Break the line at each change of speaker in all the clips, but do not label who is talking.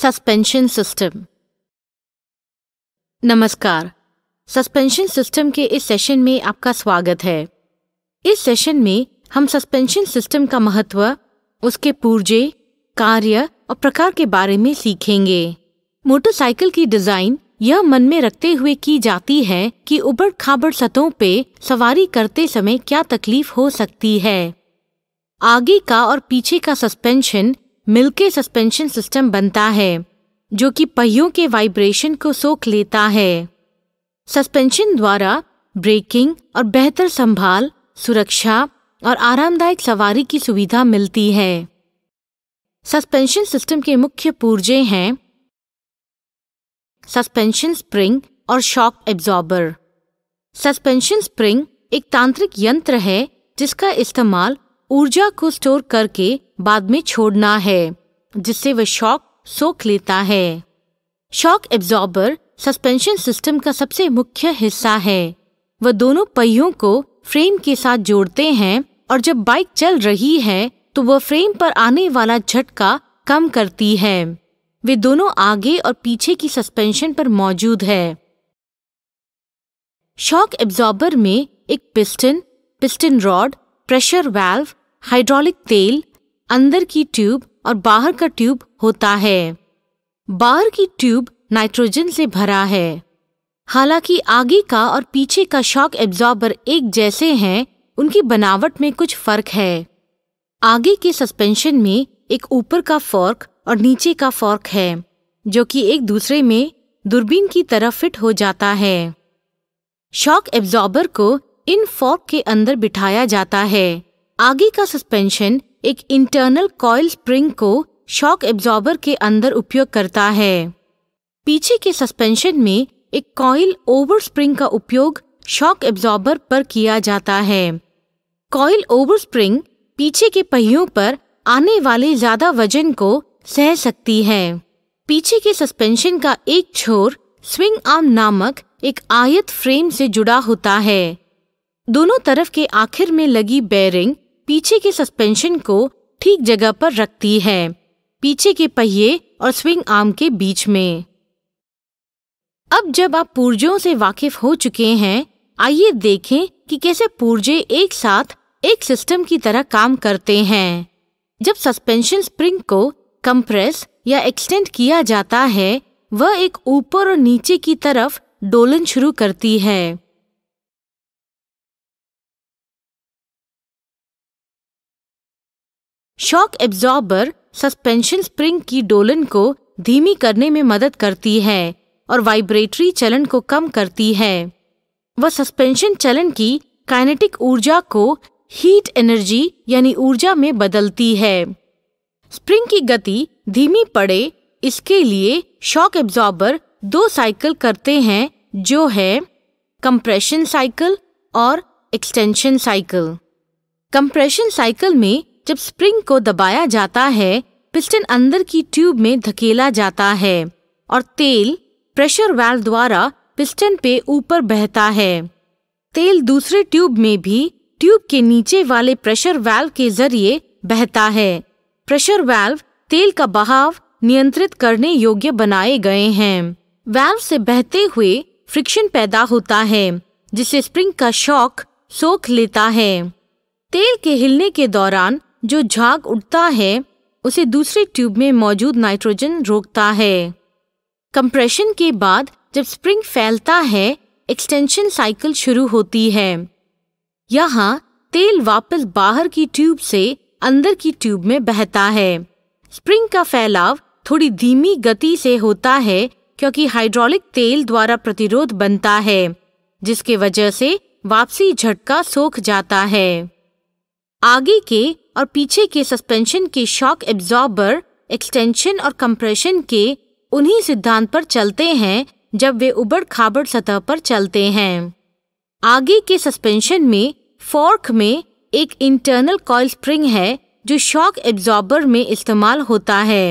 Suspension system नमस्कार suspension system के इस सेशन में आपका स्वागत है इस सेशन में हम सस्पेंशन सिस्टम का महत्व उसके पूर्जे कार्य और प्रकार के बारे में सीखेंगे मोटरसाइकिल की डिजाइन यह मन में रखते हुए की जाती है कि उबड़ खाबड़ सतहों पे सवारी करते समय क्या तकलीफ हो सकती है आगे का और पीछे का सस्पेंशन मिलके सस्पेंशन सिस्टम बनता है जो कि पहियों के वाइब्रेशन को सोख लेता है सस्पेंशन द्वारा ब्रेकिंग और बेहतर संभाल सुरक्षा और आरामदायक सवारी की सुविधा मिलती है सस्पेंशन सिस्टम के मुख्य पूर्जे हैं सस्पेंशन स्प्रिंग और शॉक एब्जॉर्बर सस्पेंशन स्प्रिंग एक तांत्रिक यंत्र है जिसका इस्तेमाल ऊर्जा को स्टोर करके बाद में छोड़ना है जिससे वह शॉक सोख लेता है शॉक एब्जॉर्बर सस्पेंशन सिस्टम का सबसे मुख्य हिस्सा है वह दोनों पहियों को फ्रेम के साथ जोड़ते हैं और जब बाइक चल रही है तो वह फ्रेम पर आने वाला झटका कम करती है वे दोनों आगे और पीछे की सस्पेंशन पर मौजूद है शॉक एब्जॉर्बर में एक piston piston rod pressure valve hydraulic तेल अंदर की ट्यूब और बाहर का ट्यूब होता है बाहर की ट्यूब नाइट्रोजन से भरा है हालांकि आगे का और पीछे का शॉक एब्जॉर्बर एक जैसे हैं उनकी बनावट में कुछ फर्क है आगे के सस्पेंशन में एक ऊपर का फॉर्क और नीचे का फॉर्क है जो कि एक दूसरे में दूरबीन की तरह फिट हो जाता है शॉक एब्जॉर्बर को इन फॉर्क के अंदर बिठाया जाता है आगे का सस्पेंशन एक इंटरनल कॉयल स्प्रिंग को शॉक एब्जॉर्बर के अंदर उपयोग करता है पीछे के सस्पेंशन में एक कॉयल ओवर स्प्रिंग का उपयोग शॉक एब्जॉर्बर पर किया जाता है कॉयल ओवर स्प्रिंग पीछे के पहियों पर आने वाले ज्यादा वजन को सह सकती है पीछे के सस्पेंशन का एक छोर स्विंग आर्म नामक एक आयत फ्रेम से जुड़ा होता है दोनों तरफ के आखिर में लगी बेरिंग पीछे के सस्पेंशन को ठीक जगह पर रखती है पीछे के पहिए और स्विंग आर्म के बीच में अब जब आप पूर्जों से वाकिफ हो चुके हैं आइए देखें कि कैसे पुर्जे एक साथ एक सिस्टम की तरह काम करते हैं जब सस्पेंशन स्प्रिंग को कंप्रेस या एक्सटेंड किया जाता है वह एक ऊपर और नीचे की तरफ डोलन शुरू करती है शॉक एब्जॉर्बर सस्पेंशन स्प्रिंग की डोलन को धीमी करने में मदद करती है और वाइब्रेटरी चलन को कम करती है वह सस्पेंशन चलन की काइनेटिक ऊर्जा को हीट एनर्जी यानी ऊर्जा में बदलती है स्प्रिंग की गति धीमी पड़े इसके लिए शॉक एब्जॉर्बर दो साइकिल करते हैं जो है कंप्रेशन साइकिल और एक्सटेंशन साइकिल कंप्रेशन साइकिल में जब स्प्रिंग को दबाया जाता है पिस्टन अंदर की ट्यूब में धकेला जाता है और तेल प्रेशर वाल्व द्वारा पिस्टन पे ऊपर बहता है तेल दूसरे ट्यूब में भी ट्यूब के नीचे वाले प्रेशर वाल्व के जरिए बहता है प्रेशर वाल्व तेल का बहाव नियंत्रित करने योग्य बनाए गए हैं वाल्व से बहते हुए फ्रिक्शन पैदा होता है जिससे स्प्रिंग का शॉक सोख लेता है तेल के हिलने के दौरान जो झाग उठता है उसे दूसरे ट्यूब में मौजूद नाइट्रोजन रोकता है कंप्रेशन के बाद जब स्प्रिंग फैलता है एक्सटेंशन साइकिल शुरू होती है यहाँ तेल वापस बाहर की ट्यूब से अंदर की ट्यूब में बहता है स्प्रिंग का फैलाव थोड़ी धीमी गति से होता है क्योंकि हाइड्रोलिक तेल द्वारा प्रतिरोध बनता है जिसके वजह से वापसी झटका सोख जाता है आगे के और पीछे के सस्पेंशन के शॉक एब्जॉर्बर एक्सटेंशन और कंप्रेशन के उन्हीं सिद्धांत पर चलते हैं जब वे उबड़ खाबड़ सतह पर चलते हैं आगे के सस्पेंशन में फोर्क में एक इंटरनल कॉल स्प्रिंग है जो शॉक एब्जॉर्बर में इस्तेमाल होता है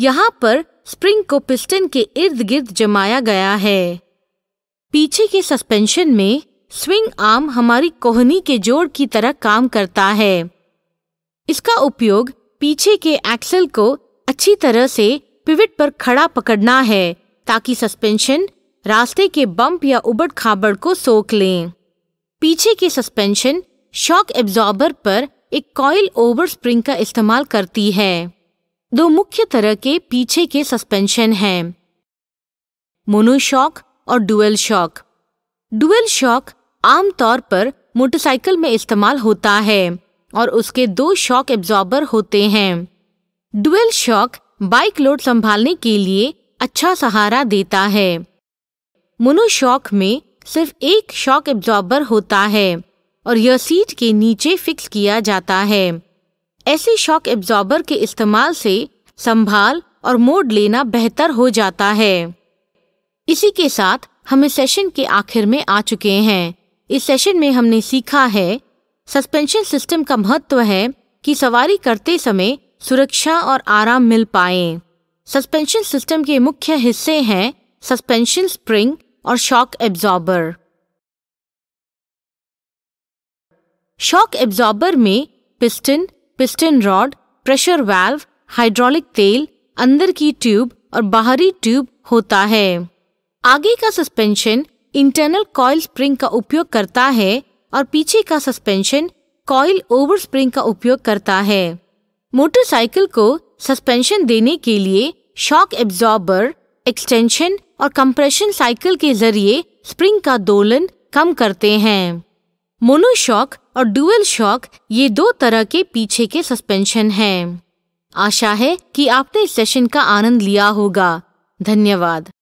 यहाँ पर स्प्रिंग को पिस्टन के इर्द गिर्द जमाया गया है पीछे के सस्पेंशन में स्विंग आर्म हमारी कोहनी के जोड़ की तरह काम करता है इसका उपयोग पीछे के एक्सल को अच्छी तरह से पिविट पर खड़ा पकड़ना है ताकि सस्पेंशन रास्ते के बम्प या उबड़ खाबड़ को सोख लें पीछे के सस्पेंशन शॉक एब्जॉर्बर पर एक कॉयल ओवर स्प्रिंग का इस्तेमाल करती है दो मुख्य तरह के पीछे के सस्पेंशन हैं मोनोशॉक और डुअल शॉक डुअल शॉक आमतौर पर मोटरसाइकिल में इस्तेमाल होता है और उसके दो शॉक एब्जॉर्बर होते हैं डुअल शॉक बाइक लोड संभालने के लिए अच्छा सहारा देता है मोनोशॉक में सिर्फ एक शॉक एब्जॉर्बर होता है और यह सीट के नीचे फिक्स किया जाता है ऐसे शॉक एब्जॉर्बर के इस्तेमाल से संभाल और मोड लेना बेहतर हो जाता है इसी के साथ हम इस सेशन के आखिर में आ चुके हैं इस सेशन में हमने सीखा है सस्पेंशन सिस्टम का महत्व है कि सवारी करते समय सुरक्षा और आराम मिल पाए सस्पेंशन सिस्टम के मुख्य हिस्से हैं सस्पेंशन स्प्रिंग और शॉक एब्जॉर्बर शॉक एब्जॉर्बर में piston piston rod pressure valve hydraulic तेल अंदर की ट्यूब और बाहरी ट्यूब होता है आगे का सस्पेंशन इंटरनल कॉयल स्प्रिंग का उपयोग करता है और पीछे का सस्पेंशन कॉइल ओवर स्प्रिंग का उपयोग करता है मोटरसाइकिल को सस्पेंशन देने के लिए शॉक एब्जॉर्बर एक्सटेंशन और कंप्रेशन साइकिल के जरिए स्प्रिंग का दोलन कम करते हैं मोनोशॉक और डुअल शॉक ये दो तरह के पीछे के सस्पेंशन हैं। आशा है कि आपने इस सेशन का आनंद लिया होगा धन्यवाद